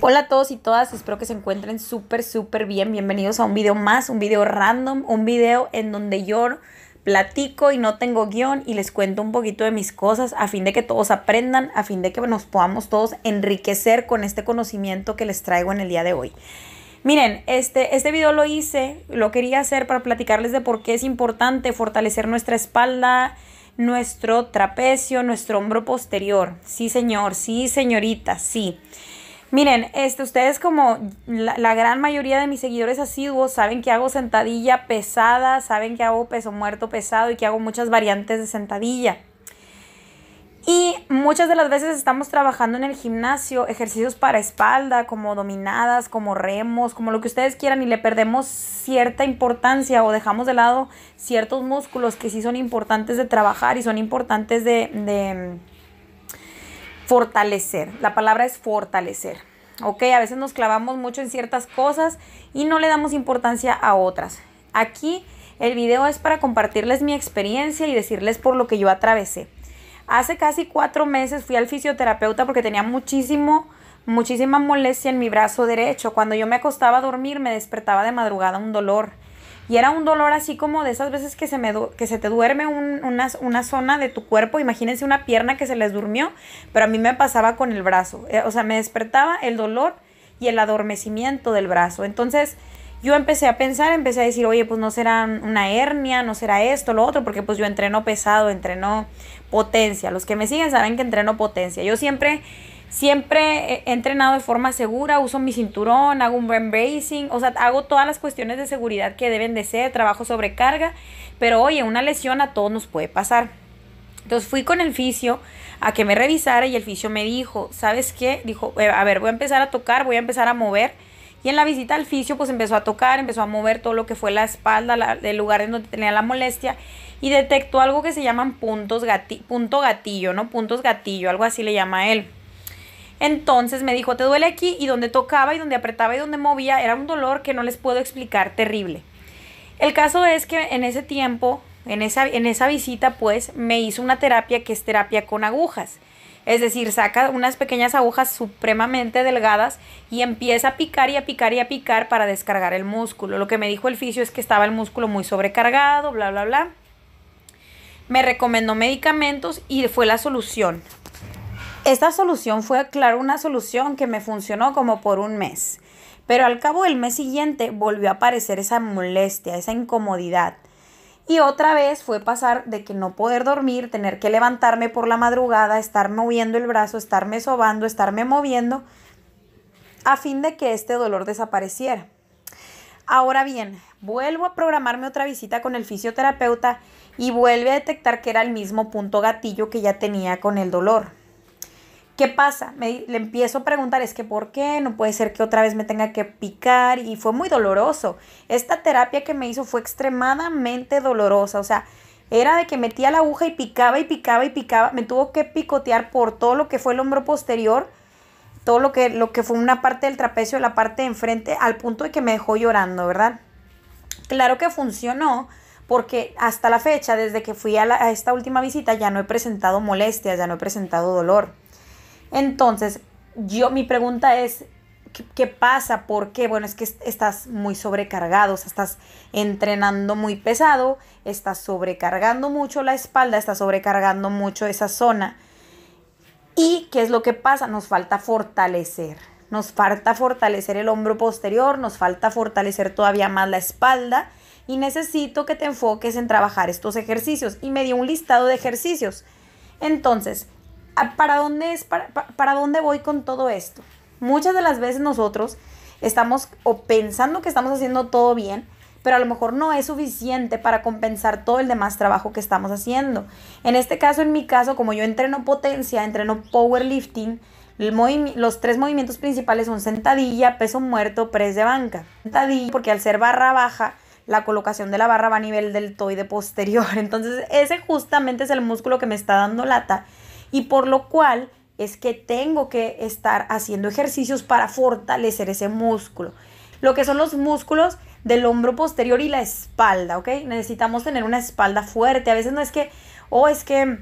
Hola a todos y todas, espero que se encuentren súper, súper bien. Bienvenidos a un video más, un video random, un video en donde yo platico y no tengo guión y les cuento un poquito de mis cosas a fin de que todos aprendan, a fin de que nos podamos todos enriquecer con este conocimiento que les traigo en el día de hoy. Miren, este, este video lo hice, lo quería hacer para platicarles de por qué es importante fortalecer nuestra espalda, nuestro trapecio, nuestro hombro posterior. Sí, señor, sí, señorita, sí. Miren, este, ustedes como la, gran mayoría de mis seguidores asiduos saben que hago sentadilla pesada, saben que hago peso muerto pesado y que hago muchas variantes de sentadilla. Y muchas de las veces estamos trabajando en el gimnasio ejercicios para espalda, como dominadas, como remos, como lo que ustedes quieran y le perdemos cierta importancia o dejamos de lado ciertos músculos que sí son importantes de trabajar y son importantes de fortalecer. La palabra es fortalecer. ¿Ok? A veces nos clavamos mucho en ciertas cosas y no le damos importancia a otras. Aquí el video es para compartirles mi experiencia y decirles por lo que yo atravesé. Hace casi cuatro meses fui al fisioterapeuta porque tenía muchísimo, muchísima molestia en mi brazo derecho. Cuando yo me acostaba a dormir me despertaba de madrugada un dolor y era un dolor así como de esas veces que se, me que se te duerme una, una, zona de tu cuerpo. Imagínense una pierna que se les durmió, pero a mí me pasaba con el brazo. Eh, o sea, me despertaba el dolor y el adormecimiento del brazo. Entonces yo empecé a pensar, empecé a decir, oye, pues no será una hernia, no será esto, lo otro, porque pues yo entreno pesado, entreno potencia. Los que me siguen saben que entreno potencia. Yo siempre Siempre he entrenado de forma segura, uso mi cinturón, hago un bracing, o sea, hago todas las cuestiones de seguridad que deben de ser, trabajo sobrecarga, pero oye, una lesión a todos nos puede pasar. Entonces fui con el fisio a que me revisara y el fisio me dijo, ¿sabes qué? Dijo, eh, a ver, voy a empezar a tocar, voy a empezar a mover. Y en la visita al fisio, pues empezó a tocar, empezó a mover todo lo que fue la espalda, la, el lugar en donde tenía la molestia, y detectó algo que se llaman puntos punto gatillo, ¿no? Puntos gatillo, algo así le llama a él. Entonces me dijo, te duele aquí y donde tocaba y donde apretaba y donde movía era un dolor que no les puedo explicar, terrible. El caso es que en ese tiempo, en esa, en esa visita, pues me hizo una terapia que es terapia con agujas. Es decir, saca unas pequeñas agujas supremamente delgadas y empieza a picar y a picar y a picar para descargar el músculo. Lo que me dijo el fisio es que estaba el músculo muy sobrecargado, bla, bla, bla. Me recomendó medicamentos y fue la solución. Esta solución fue, claro, una solución que me funcionó como por un mes. Pero al cabo del mes siguiente volvió a aparecer esa molestia, esa incomodidad. Y otra vez fue pasar de que no poder dormir, tener que levantarme por la madrugada, estar moviendo el brazo, estarme sobando, estarme moviendo, a fin de que este dolor desapareciera. Ahora bien, vuelvo a programarme otra visita con el fisioterapeuta y vuelve a detectar que era el mismo punto gatillo que ya tenía con el dolor. ¿Qué pasa? le empiezo a preguntar, es que ¿por qué? No puede ser que otra vez me tenga que picar y fue muy doloroso. Esta terapia que me hizo fue extremadamente dolorosa, o sea, era de que metía la aguja y picaba y picaba y picaba, me tuvo que picotear por todo lo que fue el hombro posterior, todo lo que, lo que fue una parte del trapecio, la parte de enfrente, al punto de que me dejó llorando, ¿verdad? Claro que funcionó, porque hasta la fecha, desde que fui a, a esta última visita, ya no he presentado molestias, ya no he presentado dolor. Entonces, yo, mi pregunta es, ¿qué, pasa? ¿Por qué? Bueno, es que estás muy sobrecargado, estás entrenando muy pesado, estás sobrecargando mucho la espalda, estás sobrecargando mucho esa zona. ¿Y qué es lo que pasa? Nos falta fortalecer. Nos falta fortalecer el hombro posterior, nos falta fortalecer todavía más la espalda y necesito que te enfoques en trabajar estos ejercicios. Y me dio un listado de ejercicios. Entonces, ¿para dónde, es, para, para dónde voy con todo esto? Muchas de las veces nosotros estamos o pensando que estamos haciendo todo bien, pero a lo mejor no es suficiente para compensar todo el demás trabajo que estamos haciendo. En este caso, en mi caso, como yo entreno potencia, entreno powerlifting, los tres movimientos principales son sentadilla, peso muerto, press de banca. Sentadilla, porque al ser barra baja, la colocación de la barra va a nivel del toide posterior. Entonces, ese justamente es el músculo que me está dando lata y por lo cual es que tengo que estar haciendo ejercicios para fortalecer ese músculo. Lo que son los músculos del hombro posterior y la espalda, ¿ok? Necesitamos tener una espalda fuerte. A veces no es que, O oh, es que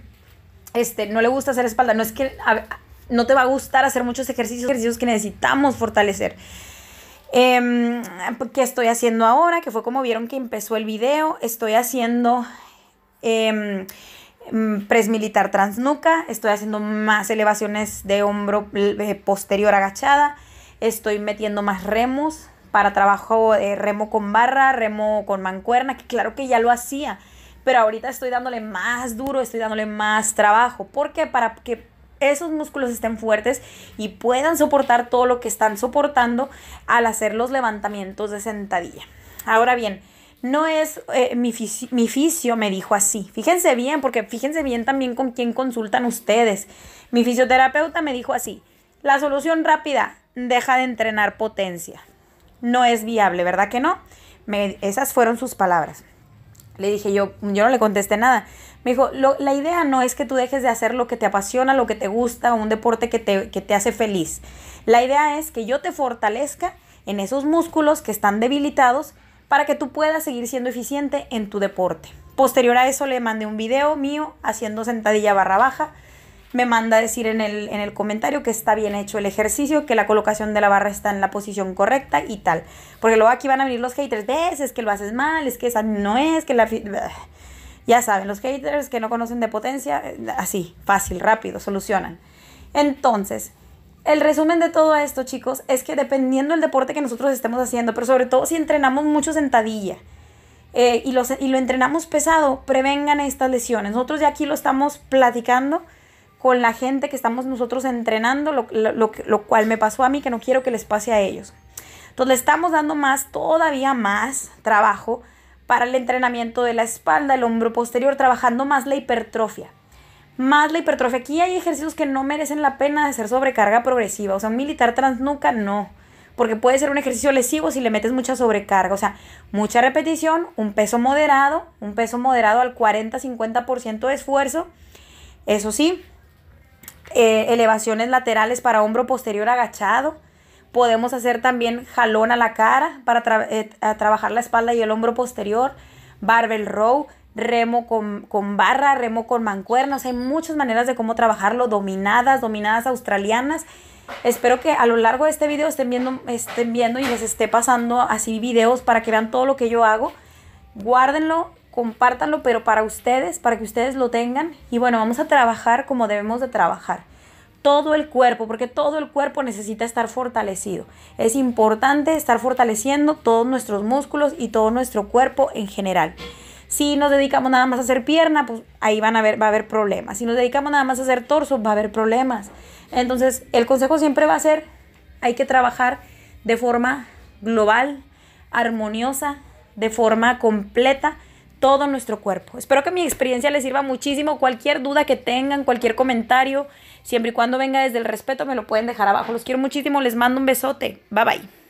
este, no le gusta hacer espalda, no es que no te va a gustar hacer muchos ejercicios, ejercicios que necesitamos fortalecer. Em, ¿Qué estoy haciendo ahora? Que fue como vieron que empezó el video. Estoy haciendo... Em, Mm, presmilitar militar transnuca, estoy haciendo más elevaciones de hombro eh, posterior agachada, estoy metiendo más remos para trabajo de eh, remo con barra, remo con mancuerna, que claro que ya lo hacía, pero ahorita estoy dándole más duro, estoy dándole más trabajo, porque para que esos músculos estén fuertes y puedan soportar todo lo que están soportando al hacer los levantamientos de sentadilla. Ahora bien, no es eh, mi, fisio me dijo así. Fíjense bien, porque fíjense bien también con quién consultan ustedes. Mi fisioterapeuta me dijo así. La solución rápida, deja de entrenar potencia. No es viable, ¿verdad que no? esas fueron sus palabras. Le dije yo, yo no le contesté nada. Me dijo, la idea no es que tú dejes de hacer lo que te apasiona, lo que te gusta, un deporte que te, que te hace feliz. La idea es que yo te fortalezca en esos músculos que están debilitados para que tú puedas seguir siendo eficiente en tu deporte. Posterior a eso le mandé un video mío haciendo sentadilla barra baja. Me manda a decir en el, comentario que está bien hecho el ejercicio, que la colocación de la barra está en la posición correcta y tal. Porque luego aquí van a venir los haters, ves, es que lo haces mal, es que esa no es, que la... Ya saben, los haters que no conocen de potencia, eh, así, fácil, rápido, solucionan. Entonces, el resumen de todo esto, chicos, es que dependiendo del deporte que nosotros estemos haciendo, pero sobre todo si entrenamos mucho sentadilla eh, y, lo entrenamos pesado, prevengan estas lesiones. Nosotros ya aquí lo estamos platicando con la gente que estamos nosotros entrenando, lo, lo cual me pasó a mí, que no quiero que les pase a ellos. Entonces le estamos dando más, todavía más trabajo para el entrenamiento de la espalda, el hombro posterior, trabajando más la hipertrofia más la hipertrofia. Aquí hay ejercicios que no merecen la pena de hacer sobrecarga progresiva. O sea, un militar trans no. Porque puede ser un ejercicio lesivo si le metes mucha sobrecarga. O sea, mucha repetición, un peso moderado, un peso moderado al 40-50% de esfuerzo. Eso sí, eh, elevaciones laterales para hombro posterior agachado. Podemos hacer también jalón a la cara para eh, trabajar la espalda y el hombro posterior. Barbell row remo con, barra, remo con mancuernas. Hay muchas maneras de cómo trabajarlo, dominadas, dominadas australianas. Espero que a lo largo de este video estén viendo, estén viendo y les esté pasando así videos para que vean todo lo que yo hago. Guárdenlo, compártanlo, pero para ustedes, para que ustedes lo tengan. Y bueno, vamos a trabajar como debemos de trabajar todo el cuerpo, porque todo el cuerpo necesita estar fortalecido. Es importante estar fortaleciendo todos nuestros músculos y todo nuestro cuerpo en general. Si nos dedicamos nada más a hacer pierna, pues ahí van a va a haber problemas. Si nos dedicamos nada más a hacer torso, va a haber problemas. Entonces, el consejo siempre va a ser, hay que trabajar de forma global, armoniosa, de forma completa todo nuestro cuerpo. Espero que mi experiencia les sirva muchísimo. Cualquier duda que tengan, cualquier comentario, siempre y cuando venga desde el respeto, me lo pueden dejar abajo. Los quiero muchísimo, les mando un besote. Bye bye.